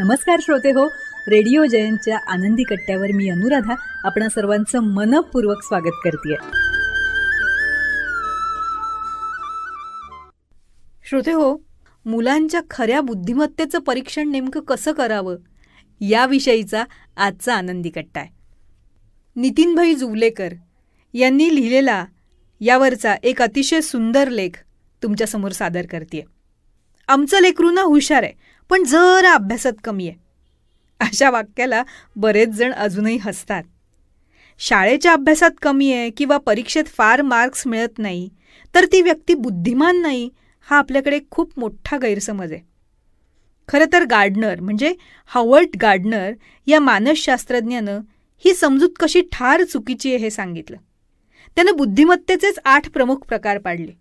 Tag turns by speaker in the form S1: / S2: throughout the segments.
S1: नमस्कार श्रोते हो रेडिओ जयंतच्या आनंदी कट्ट्यावर मी अनुराधा आपणा सर्वांचं मनपूर्वक स्वागत करते श्रोते हो मुलांच्या खऱ्या बुद्धिमत्तेचं परीक्षण नेमकं कसं करावं याविषयीचा आजचा आनंदी कट्टा आहे नितीनभाई जुवलेकर यांनी लिहिलेला यावरचा एक अतिशय सुंदर लेख तुमच्यासमोर सादर करते आमचं लेकरू ना हुशार आहे पण जरा अभ्यासात कमी आहे अशा वाक्याला बरेच जण अजूनही हसतात शाळेच्या अभ्यासात कमी आहे किंवा परीक्षेत फार मार्क्स मिळत नाही तर ती व्यक्ती बुद्धिमान नाही हा आपल्याकडे खूप मोठा गैरसमज आहे खरं तर गार्डनर म्हणजे हॉवर्ट गार्डनर या मानसशास्त्रज्ञानं ही समजूत कशी ठार चुकीची आहे हे सांगितलं त्यानं बुद्धिमत्तेचेच आठ प्रमुख प्रकार पाडले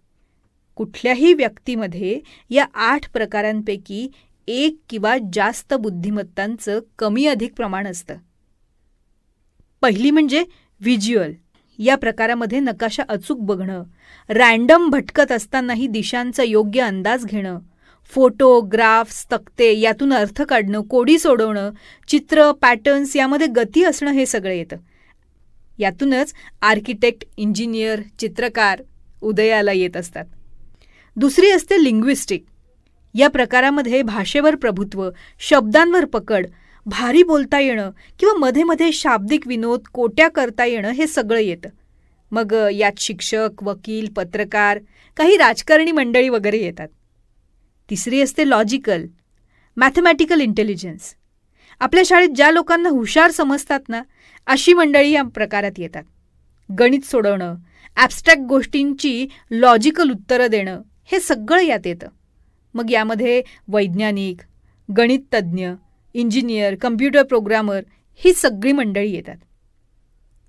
S1: कुठल्याही व्यक्तीमध्ये या आठ प्रकारांपैकी एक किंवा जास्त बुद्धिमत्तांचं कमी अधिक प्रमाण असतं पहिली म्हणजे व्हिज्युअल या प्रकारामध्ये नकाशा अचूक बघणं रॅन्डम भटकत असतानाही दिशांचा योग्य अंदाज घेणं फोटो ग्राफ्स तक्ते यातून अर्थ काढणं कोडी सोडवणं चित्र पॅटर्न्स यामध्ये गती असणं हे सगळं येतं यातूनच आर्किटेक्ट इंजिनियर चित्रकार उदयाला येत असतात दुसरी असते लिंग्विस्टिक या प्रकारामध्ये भाषेवर प्रभुत्व शब्दांवर पकड भारी बोलता येणं किंवा मध्ये मध्ये शाब्दिक विनोद कोट्या करता येणं हे सगळं येतं मग यात शिक्षक वकील पत्रकार काही राजकारणी मंडळी वगैरे येतात तिसरी असते लॉजिकल मॅथमॅटिकल इंटेलिजन्स आपल्या शाळेत ज्या लोकांना हुशार समजतात ना अशी मंडळी या प्रकारात येतात गणित सोडवणं ॲबस्ट्रॅक्ट गोष्टींची लॉजिकल उत्तरं देणं हे सगळं यात येतं मग यामध्ये वैज्ञानिक गणिततज्ज्ञ इंजिनियर कम्प्युटर प्रोग्रामर ही सगळी मंडळी येतात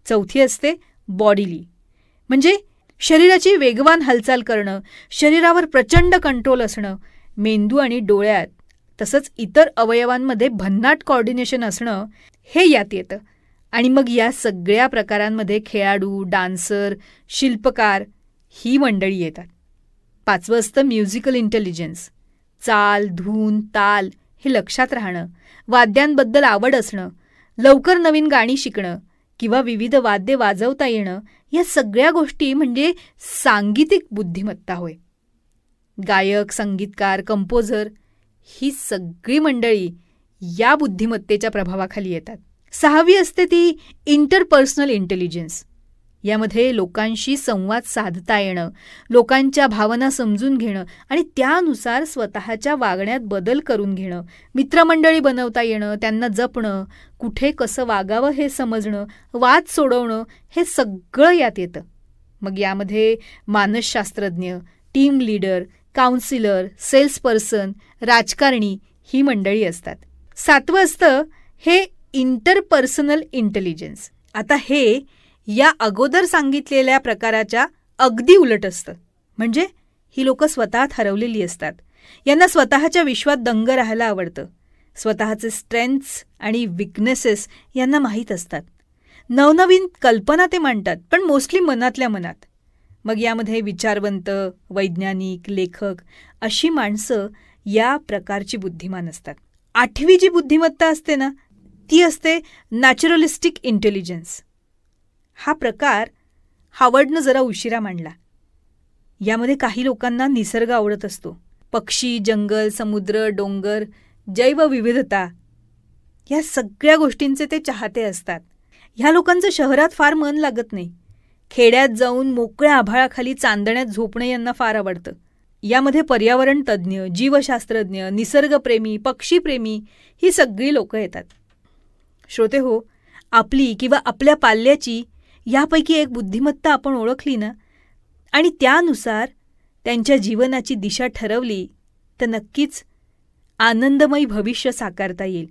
S1: चौथी असते बॉडीली म्हणजे शरीराची वेगवान हालचाल करणं शरीरावर प्रचंड कंट्रोल असणं मेंदू आणि डोळ्यात तसंच इतर अवयवांमध्ये भन्नाट कॉर्डिनेशन असणं हे यात येतं आणि मग या सगळ्या प्रकारांमध्ये खेळाडू डान्सर शिल्पकार ही मंडळी येतात पाचवं असतं म्युझिकल इंटेलिजन्स चाल धून ताल हे लक्षात राहणं वाद्यांबद्दल आवड असणं लवकर नवीन गाणी शिकणं किंवा विविध वाद्ये वाजवता येणं या सगळ्या गोष्टी म्हणजे सांगीतिक बुद्धिमत्ता होय गायक संगीतकार कंपोजर ही सगळी मंडळी या बुद्धिमत्तेच्या प्रभावाखाली येतात सहावी असते ती इंटरपर्सनल इंटेलिजन्स यामध्ये लोकांशी संवाद साधता येणं लोकांच्या भावना समजून घेणं आणि त्यानुसार स्वतःच्या वागण्यात बदल करून घेणं मित्रमंडळी बनवता येणं त्यांना जपणं कुठे कसं वागावं हे समजणं वाद सोडवणं हे सगळं यात येतं मग यामध्ये मानसशास्त्रज्ञ team leader counsellor sales person राजकारणी ही मंडळी असतात सातवं असतं हे इंटरपर्सनल इंटेलिजन्स आता हे या अगोदर सांगितलेल्या प्रकाराच्या अगदी उलट असतं म्हणजे ही लोकं स्वतः हरवलेली असतात यांना स्वतःच्या विश्वात दंग राहायला आवडतं स्वतःचे स्ट्रेंथ्स आणि विकनेसेस यांना माहीत असतात नवनवीन कल्पना ते मांडतात पण मोस्टली मनातल्या मनात मग यामध्ये विचारवंत वैज्ञानिक लेखक अशी माणसं या प्रकारची बुद्धिमान असतात आठवी जी बुद्धिमत्ता असते ना ती असते नॅचरलिस्टिक इंटेलिजन्स हा प्रकार हावडनं जरा उशिरा मांडला यामध्ये काही लोकांना निसर्ग आवडत असतो पक्षी जंगल समुद्र डोंगर जैवविविधता या सगळ्या गोष्टींचे ते चाहते असतात ह्या लोकांचं शहरात फार मन लागत नाही खेड्यात जाऊन मोकळ्या आभाळाखाली चांदण्यात झोपणे यांना फार आवडतं यामध्ये पर्यावरण तज्ज्ञ जीवशास्त्रज्ञ निसर्गप्रेमी पक्षीप्रेमी ही सगळी लोकं येतात श्रोते हो आपली किंवा आपल्या पाल्याची यापैकी एक बुद्धिमत्ता आपण ओळखली ना आणि त्यानुसार त्यांच्या जीवनाची दिशा ठरवली तर नक्कीच आनंदमयी भविष्य साकारता येईल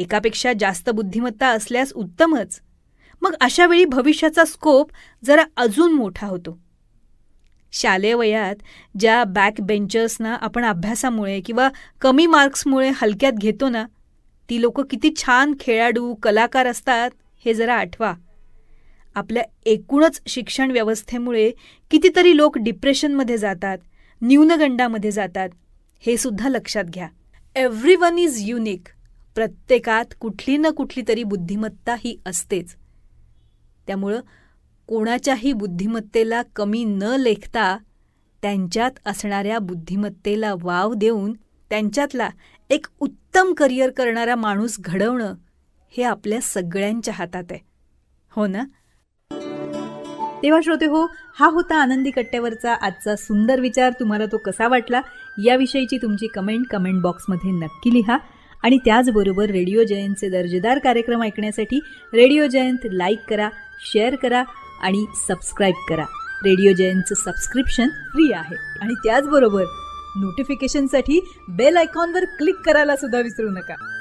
S1: एकापेक्षा जास्त बुद्धिमत्ता असल्यास उत्तमच मग अशावेळी भविष्याचा स्कोप जरा अजून मोठा होतो शालेय वयात ज्या बॅक बेंचर्सना आपण अभ्यासामुळे किंवा कमी मार्क्समुळे हलक्यात घेतो ना ती लोक किती छान खेळाडू कलाकार असतात हे जरा आठवा आपल्या एकूणच शिक्षण व्यवस्थेमुळे कितीतरी लोक डिप्रेशनमध्ये जातात न्यूनगंडामध्ये जातात हे सुद्धा लक्षात घ्या एव्हरी वन इज युनिक प्रत्येकात कुठली ना कुठली तरी बुद्धिमत्ता ही असतेच त्यामुळं कोणाच्याही बुद्धिमत्तेला कमी न लेखता त्यांच्यात असणाऱ्या बुद्धिमत्तेला वाव देऊन त्यांच्यातला एक उत्तम करिअर करणारा माणूस घडवणं हे आपल्या सगळ्यांच्या हातात आहे हो ना तेव्हा श्रोते हो हा होता आनंदी कट्ट्यावरचा आजचा सुंदर विचार तुम्हाला तो कसा वाटला याविषयीची तुमची कमेंट कमेंट बॉक्समध्ये नक्की लिहा आणि त्याचबरोबर रेडिओ जयंतचे दर्जेदार कार्यक्रम ऐकण्यासाठी रेडिओ जयंत लाईक करा शेअर करा आणि सबस्क्राईब करा रेडिओ जयंतचं सबस्क्रिप्शन फ्री आहे आणि त्याचबरोबर नोटिफिकेशनसाठी बेल आयकॉनवर क्लिक करायला सुद्धा विसरू नका